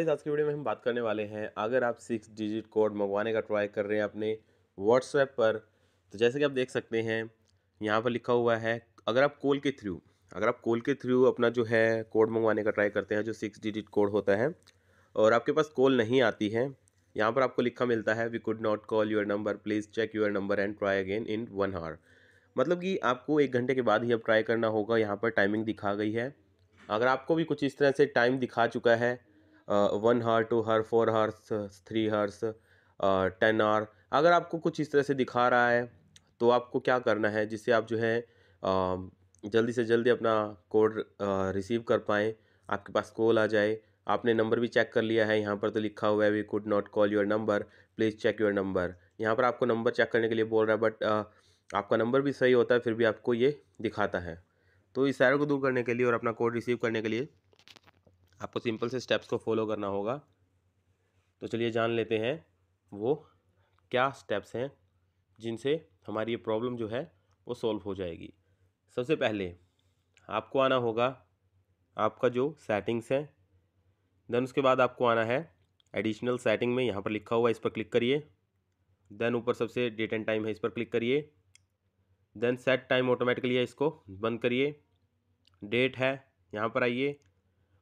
आज की वीडियो में हम बात करने वाले हैं अगर आप सिक्स डिजिट कोड मंगवाने का ट्राई कर रहे हैं अपने व्हाट्सएप पर तो जैसे कि आप देख सकते हैं यहाँ पर लिखा हुआ है अगर आप कॉल के थ्रू अगर आप कॉल के थ्रू अपना जो है कोड मंगवाने का ट्राई करते हैं जो सिक्स डिजिट कोड होता है और आपके पास कॉल नहीं आती है यहाँ पर आपको लिखा मिलता है we could not call your number please check your number and try again in one hour मतलब कि आपको एक घंटे के बाद ही अब ट्राई करना होगा यहाँ पर टाइमिंग दिखा गई है अगर आपको भी कुछ इस तरह से टाइम दिखा चुका है one hour two hour four hours three hours ten hour अगर आपको कुछ इस तरह से दिखा रहा है तो आपको क्या करना है जिससे आप जो है जल्दी से जल्दी अपना कोड रिसीव कर पाएँ आपके पास कॉल आ जाए आपने नंबर भी चेक कर लिया है यहाँ पर तो लिखा हुआ है we could not call your number please check your number यहाँ पर आपको नंबर चेक करने के लिए बोल रहा है बट आपका नंबर भी सही होता है फिर भी आपको ये दिखाता है तो इस एरर को दूर करने के लिए और अपना कोड रिसीव करने के लिए आपको सिंपल से स्टेप्स को फॉलो करना होगा तो चलिए जान लेते हैं वो क्या स्टेप्स हैं जिनसे हमारी ये प्रॉब्लम जो है वो सॉल्व हो जाएगी सबसे पहले आपको आना होगा आपका जो सेटिंग्स है देन उसके बाद आपको आना है एडिशनल सेटिंग में यहाँ पर लिखा हुआ है इस पर क्लिक करिए देन ऊपर सबसे डेट एंड टाइम है इस पर क्लिक करिए देन सेट टाइम ऑटोमेटिकली है इसको बंद करिए डेट है यहाँ पर आइए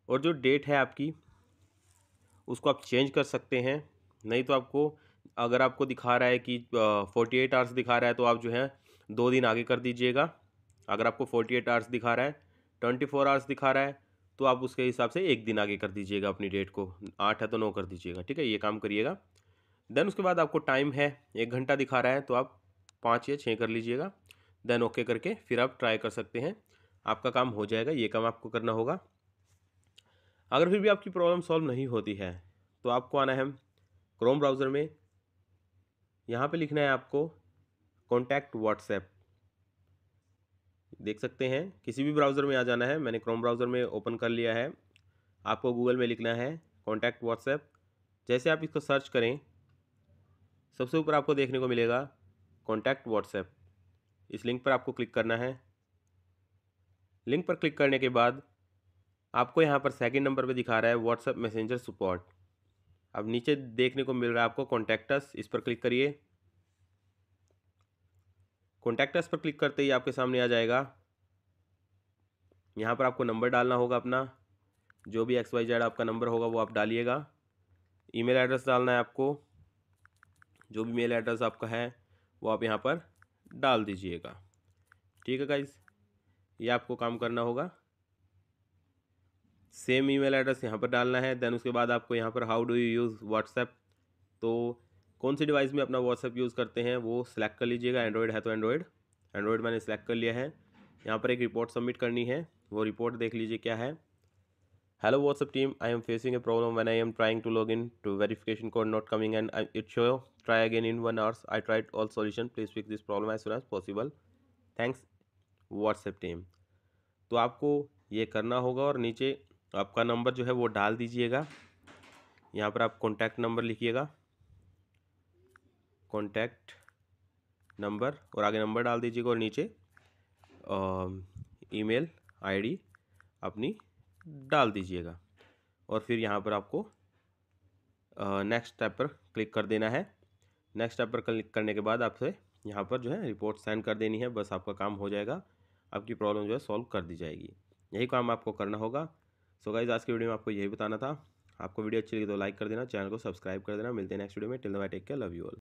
और जो डेट है आपकी उसको आप चेंज कर सकते हैं नहीं तो आपको अगर आपको दिखा रहा है कि फोर्टी एट आवर्स दिखा रहा है तो आप जो है दो दिन आगे कर दीजिएगा अगर आपको फोर्टी एट आवर्स दिखा रहा है ट्वेंटी फोर आवर्स दिखा रहा है तो आप उसके हिसाब से एक दिन आगे कर दीजिएगा अपनी डेट को आठ है तो नौ कर दीजिएगा ठीक है ये काम करिएगा देन उसके बाद आपको टाइम है एक घंटा दिखा रहा है तो आप पाँच या छः कर लीजिएगा देन ओके करके फिर आप ट्राई कर सकते हैं आपका काम हो जाएगा ये काम आपको करना होगा अगर फिर भी आपकी प्रॉब्लम सॉल्व नहीं होती है तो आपको आना है क्रोम ब्राउज़र में यहाँ पे लिखना है आपको कॉन्टैक्ट व्हाट्सएप देख सकते हैं किसी भी ब्राउज़र में आ जाना है मैंने क्रोम ब्राउज़र में ओपन कर लिया है आपको गूगल में लिखना है कॉन्टैक्ट व्हाट्सएप जैसे आप इसको सर्च करें सबसे ऊपर आपको देखने को मिलेगा कॉन्टैक्ट व्हाट्सएप इस लिंक पर आपको क्लिक करना है लिंक पर क्लिक करने के बाद आपको यहाँ पर सेकंड नंबर पे दिखा रहा है व्हाट्सअप मैसेंजर सपोर्ट अब नीचे देखने को मिल रहा है आपको कॉन्टैक्टस इस पर क्लिक करिए कॉन्टैक्टस पर क्लिक करते ही आपके सामने आ जाएगा यहाँ पर आपको नंबर डालना होगा अपना जो भी एक्स वाई जेड आपका नंबर होगा वो आप डालिएगा ईमेल एड्रेस डालना है आपको जो भी मेल एड्रेस आपका है वो आप यहाँ पर डाल दीजिएगा ठीक है गाइज़ ये आपको काम करना होगा सेम ईमेल एड्रेस यहाँ पर डालना है देन उसके बाद आपको यहाँ पर how do you use WhatsApp तो कौन सी डिवाइस में अपना व्हाट्सएप यूज़ करते हैं वो सिलेक्ट कर लीजिएगा एंड्रॉयड है तो एंड्रॉयड एंड्रॉयड मैंने सेलेक्ट कर लिया है यहाँ पर एक रिपोर्ट सबमिट करनी है वो रिपोर्ट देख लीजिए क्या है hello WhatsApp team I am facing a problem when I am trying to log in to verification code not coming and I it show try again in one hours I tried all solution please fix this problem as soon as possible thanks WhatsApp team तो आपको ये करना होगा और नीचे तो आपका number जो है वो डाल दीजिएगा यहाँ पर आप कॉन्टैक्ट नंबर लिखिएगा कॉन्टैक्ट नंबर और आगे नंबर डाल दीजिएगा और नीचे ईमेल आईडी अपनी डाल दीजिएगा और फिर यहाँ पर आपको नेक्स्ट स्टेप पर क्लिक कर देना है नेक्स्ट स्टेप पर क्लिक करने के बाद आपसे यहाँ पर जो है रिपोर्ट सेंड कर देनी है बस आपका काम हो जाएगा आपकी प्रॉब्लम जो है सॉल्व कर दी जाएगी यही काम आपको करना होगा सो गाइज आज की वीडियो में आपको यही बताना था आपको वीडियो अच्छी लगी तो लाइक कर देना चैनल को सब्सक्राइब कर देना मिलते हैं नेक्स्ट वीडियो में till bye take care love you all